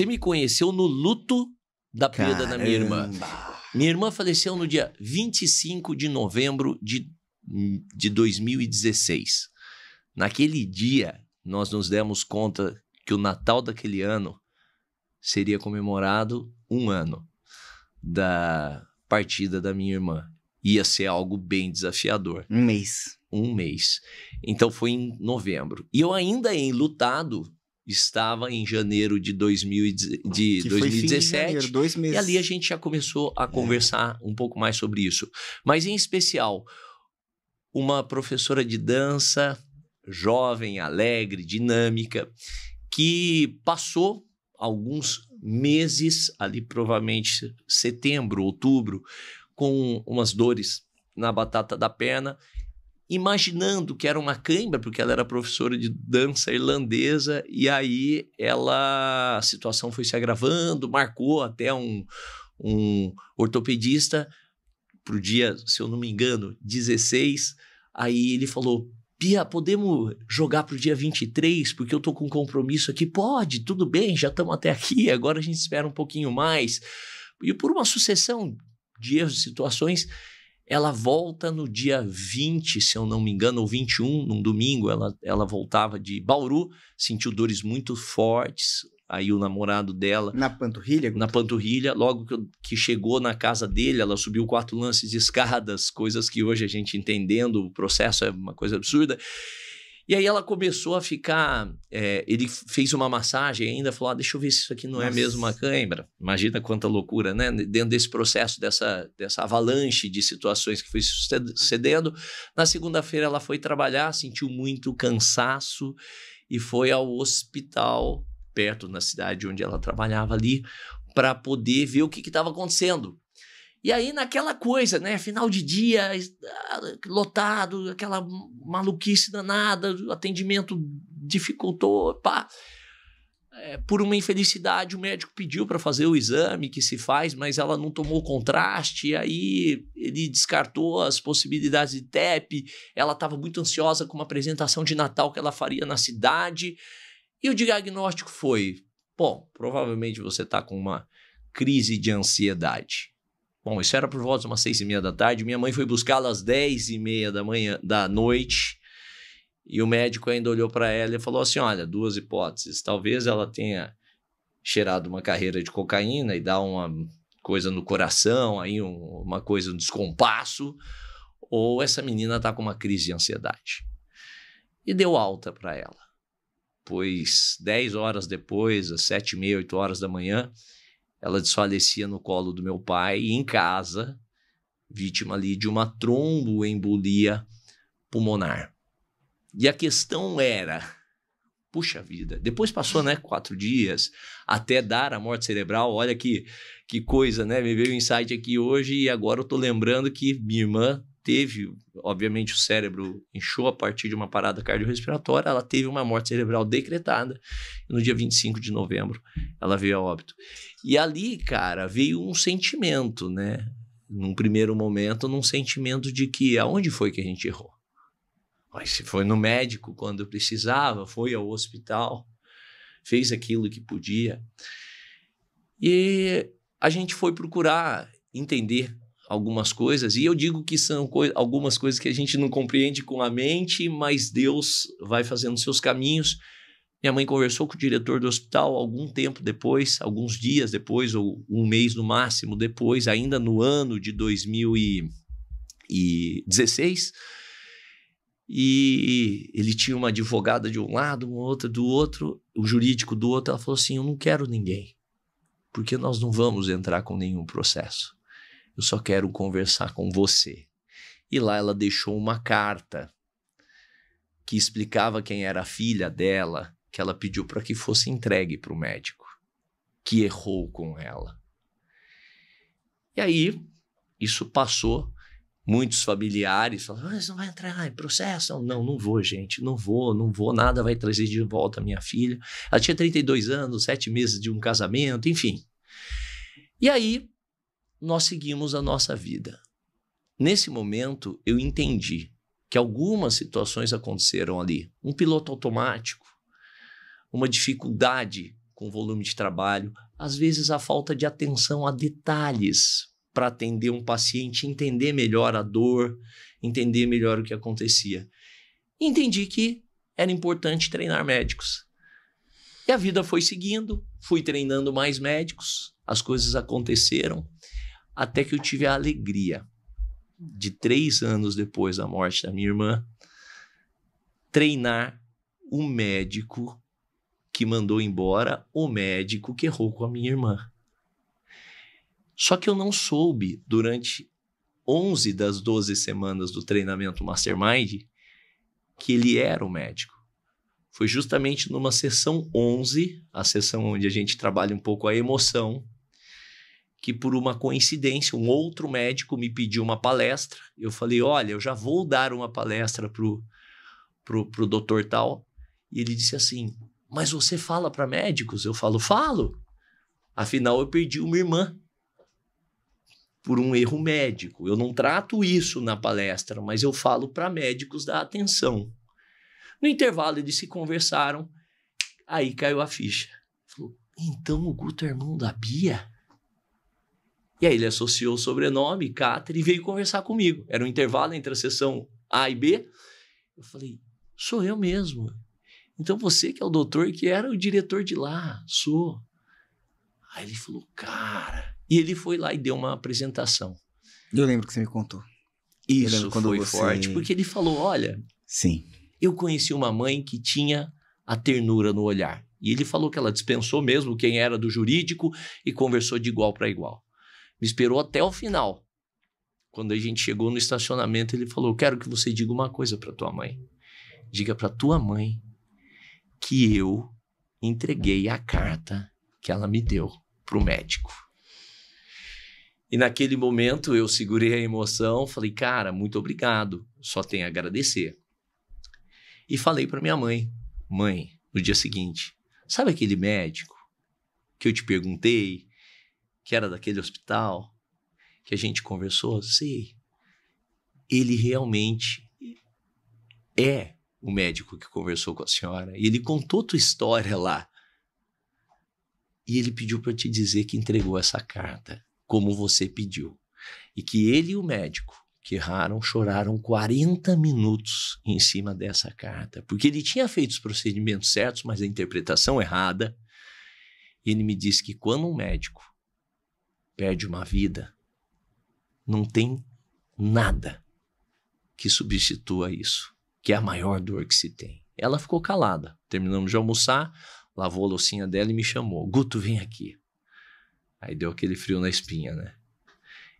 Você me conheceu no luto da perda da minha irmã. Minha irmã faleceu no dia 25 de novembro de, de 2016. Naquele dia, nós nos demos conta que o Natal daquele ano seria comemorado um ano da partida da minha irmã. Ia ser algo bem desafiador. Um mês. Um mês. Então foi em novembro. E eu ainda em lutado estava em janeiro de, 2000, de 2017. De janeiro, dois meses. E ali a gente já começou a é. conversar é. um pouco mais sobre isso. Mas, em especial, uma professora de dança, jovem, alegre, dinâmica, que passou alguns meses, ali provavelmente setembro, outubro, com umas dores na batata da perna imaginando que era uma cãibra, porque ela era professora de dança irlandesa, e aí ela a situação foi se agravando, marcou até um, um ortopedista para o dia, se eu não me engano, 16. Aí ele falou: Pia, podemos jogar para o dia 23, porque eu tô com um compromisso aqui. Pode, tudo bem, já estamos até aqui, agora a gente espera um pouquinho mais. E por uma sucessão de erros, de situações, ela volta no dia 20, se eu não me engano, ou 21, num domingo. Ela, ela voltava de Bauru, sentiu dores muito fortes. Aí o namorado dela. Na panturrilha? Na panturrilha. Logo que, que chegou na casa dele, ela subiu quatro lances de escadas, coisas que hoje a gente entendendo, o processo é uma coisa absurda. E aí ela começou a ficar. É, ele fez uma massagem ainda, falou: ah, deixa eu ver se isso aqui não é Nossa. é mesmo uma cãibra. Imagina quanta loucura, né? Dentro desse processo, dessa, dessa avalanche de situações que foi sucedendo. Na segunda-feira ela foi trabalhar, sentiu muito cansaço e foi ao hospital perto na cidade onde ela trabalhava ali para poder ver o que estava acontecendo. E aí, naquela coisa, né? Final de dia, ah, lotado, aquela maluquice danada, o atendimento dificultou, pá. É, por uma infelicidade, o médico pediu para fazer o exame que se faz, mas ela não tomou contraste, e aí ele descartou as possibilidades de TEP. Ela estava muito ansiosa com uma apresentação de Natal que ela faria na cidade. E o diagnóstico foi: bom, provavelmente você está com uma crise de ansiedade. Bom, isso era por volta de umas seis e meia da tarde. Minha mãe foi buscá-la às dez e meia da manhã, da noite. E o médico ainda olhou para ela e falou assim: olha, duas hipóteses. Talvez ela tenha cheirado uma carreira de cocaína e dar uma coisa no coração, aí um, uma coisa, um descompasso, ou essa menina está com uma crise de ansiedade. E deu alta para ela. Pois dez horas depois, às sete e meia, oito horas da manhã, ela desfalecia no colo do meu pai e em casa, vítima ali de uma tromboembolia pulmonar. E a questão era, puxa vida, depois passou, né, quatro dias até dar a morte cerebral, olha que, que coisa, né, me veio o um insight aqui hoje e agora eu tô lembrando que minha irmã teve, obviamente, o cérebro inchou a partir de uma parada cardiorrespiratória, ela teve uma morte cerebral decretada. no dia 25 de novembro, ela veio a óbito. E ali, cara, veio um sentimento, né? Num primeiro momento, num sentimento de que aonde foi que a gente errou? Mas se foi no médico quando precisava, foi ao hospital, fez aquilo que podia. E a gente foi procurar entender algumas coisas, e eu digo que são algumas coisas que a gente não compreende com a mente, mas Deus vai fazendo seus caminhos. Minha mãe conversou com o diretor do hospital algum tempo depois, alguns dias depois, ou um mês no máximo depois, ainda no ano de 2016. E ele tinha uma advogada de um lado, uma outra do outro, o jurídico do outro. Ela falou assim: Eu não quero ninguém, porque nós não vamos entrar com nenhum processo eu só quero conversar com você. E lá ela deixou uma carta que explicava quem era a filha dela, que ela pediu para que fosse entregue para o médico, que errou com ela. E aí, isso passou. Muitos familiares falaram: ah, Você não vai entrar em processo? Não, não vou, gente, não vou, não vou, nada vai trazer de volta a minha filha. Ela tinha 32 anos, sete meses de um casamento, enfim. E aí, nós seguimos a nossa vida. Nesse momento, eu entendi que algumas situações aconteceram ali. Um piloto automático, uma dificuldade com o volume de trabalho, às vezes a falta de atenção a detalhes para atender um paciente, entender melhor a dor, entender melhor o que acontecia. Entendi que era importante treinar médicos. E a vida foi seguindo, fui treinando mais médicos, as coisas aconteceram até que eu tive a alegria de três anos depois da morte da minha irmã treinar o médico que mandou embora o médico que errou com a minha irmã. Só que eu não soube durante 11 das 12 semanas do treinamento Mastermind que ele era o médico. Foi justamente numa sessão 11, a sessão onde a gente trabalha um pouco a emoção, que por uma coincidência, um outro médico me pediu uma palestra. Eu falei: Olha, eu já vou dar uma palestra pro, pro, pro doutor tal. E ele disse assim: Mas você fala para médicos? Eu falo: Falo. Afinal, eu perdi uma irmã por um erro médico. Eu não trato isso na palestra, mas eu falo para médicos dar atenção. No intervalo, eles se conversaram, aí caiu a ficha. Falou: Então o Guto é irmão da Bia? E aí ele associou o sobrenome, Cáter, e veio conversar comigo. Era um intervalo entre a sessão A e B. Eu falei, sou eu mesmo. Então você que é o doutor que era o diretor de lá, sou. Aí ele falou, cara. E ele foi lá e deu uma apresentação. Eu lembro que você me contou. Isso foi você... forte, porque ele falou: olha, sim. Eu conheci uma mãe que tinha a ternura no olhar. E ele falou que ela dispensou mesmo quem era do jurídico e conversou de igual para igual. Me esperou até o final. Quando a gente chegou no estacionamento, ele falou: quero que você diga uma coisa para tua mãe. Diga para tua mãe que eu entreguei a carta que ela me deu pro médico." E naquele momento eu segurei a emoção, falei: "Cara, muito obrigado. Só tenho a agradecer." E falei para minha mãe: "Mãe, no dia seguinte, sabe aquele médico que eu te perguntei que era daquele hospital, que a gente conversou, sei, ele realmente é o médico que conversou com a senhora. E ele contou tua história lá. E ele pediu para te dizer que entregou essa carta, como você pediu. E que ele e o médico que erraram choraram 40 minutos em cima dessa carta, porque ele tinha feito os procedimentos certos, mas a interpretação errada. E ele me disse que quando um médico perde uma vida, não tem nada que substitua isso, que é a maior dor que se tem. Ela ficou calada. Terminamos de almoçar, lavou a loucinha dela e me chamou. Guto, vem aqui. Aí deu aquele frio na espinha, né?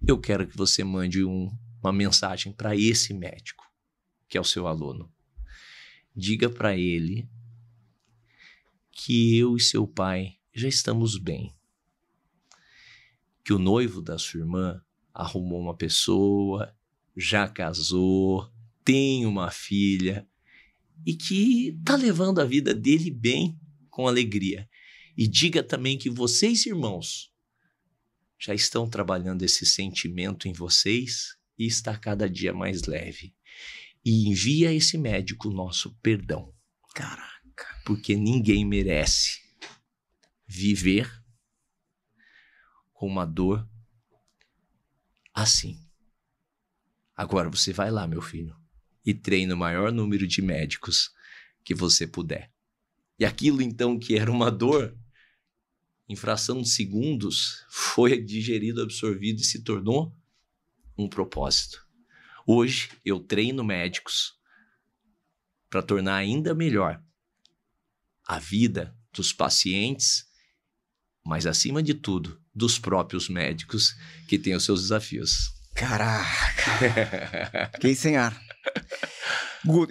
Eu quero que você mande um, uma mensagem para esse médico, que é o seu aluno. Diga para ele que eu e seu pai já estamos bem que o noivo da sua irmã arrumou uma pessoa, já casou, tem uma filha e que está levando a vida dele bem, com alegria. E diga também que vocês, irmãos, já estão trabalhando esse sentimento em vocês e está cada dia mais leve. E envia esse médico o nosso perdão. Caraca. Porque ninguém merece viver uma dor assim. Agora você vai lá, meu filho, e treina o maior número de médicos que você puder. E aquilo então que era uma dor, em fração de segundos, foi digerido, absorvido e se tornou um propósito. Hoje eu treino médicos para tornar ainda melhor a vida dos pacientes, mas acima de tudo, dos próprios médicos que têm os seus desafios. Caraca! quem sem ar. Guto,